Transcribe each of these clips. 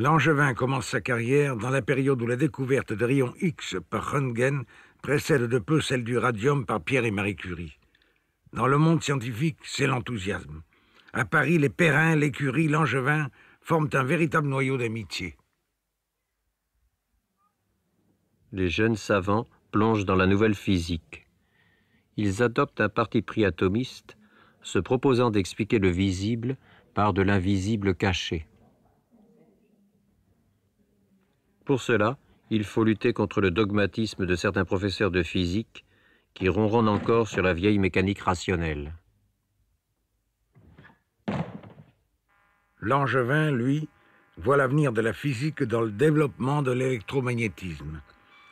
Langevin commence sa carrière dans la période où la découverte de rayons X par Röntgen précède de peu celle du radium par Pierre et Marie Curie. Dans le monde scientifique, c'est l'enthousiasme. À Paris, les Perrin, l'Écurie, Langevin forment un véritable noyau d'amitié. Les jeunes savants plongent dans la nouvelle physique. Ils adoptent un parti pris atomiste, se proposant d'expliquer le visible par de l'invisible caché. Pour cela, il faut lutter contre le dogmatisme de certains professeurs de physique qui ronronnent encore sur la vieille mécanique rationnelle. Langevin, lui, voit l'avenir de la physique dans le développement de l'électromagnétisme,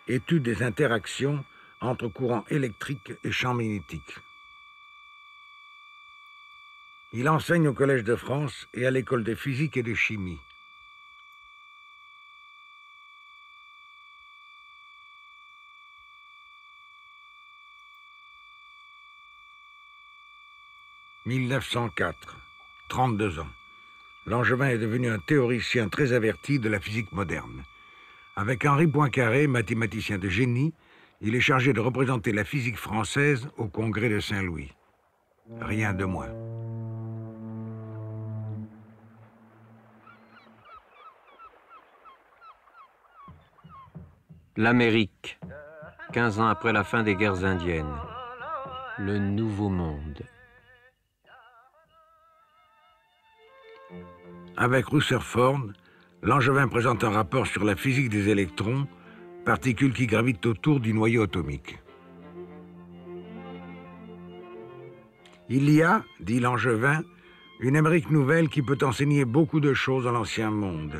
étude des interactions entre courants électriques et champs magnétiques. Il enseigne au Collège de France et à l'École de physique et de chimie. 1904, 32 ans. Langevin est devenu un théoricien très averti de la physique moderne. Avec Henri Poincaré, mathématicien de génie, il est chargé de représenter la physique française au congrès de Saint-Louis. Rien de moins. L'Amérique, 15 ans après la fin des guerres indiennes. Le Nouveau Monde. Avec Rutherford, Langevin présente un rapport sur la physique des électrons, particules qui gravitent autour du noyau atomique. Il y a, dit Langevin, une Amérique nouvelle qui peut enseigner beaucoup de choses à l'ancien monde.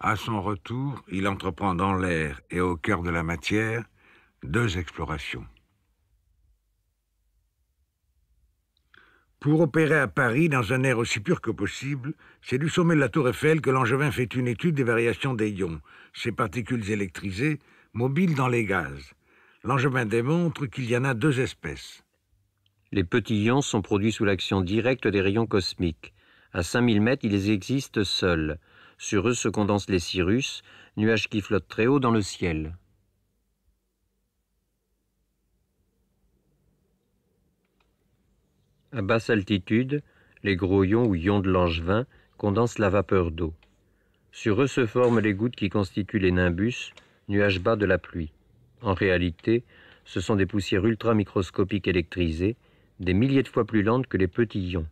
À son retour, il entreprend dans l'air et au cœur de la matière deux explorations. Pour opérer à Paris dans un air aussi pur que possible, c'est du sommet de la Tour Eiffel que Langevin fait une étude des variations des ions, ces particules électrisées, mobiles dans les gaz. Langevin démontre qu'il y en a deux espèces. Les petits ions sont produits sous l'action directe des rayons cosmiques. À 5000 mètres, ils existent seuls. Sur eux se condensent les cirrus, nuages qui flottent très haut dans le ciel. À basse altitude, les gros-ions ou ions de Langevin condensent la vapeur d'eau. Sur eux se forment les gouttes qui constituent les nimbus, nuages bas de la pluie. En réalité, ce sont des poussières ultramicroscopiques électrisées, des milliers de fois plus lentes que les petits ions.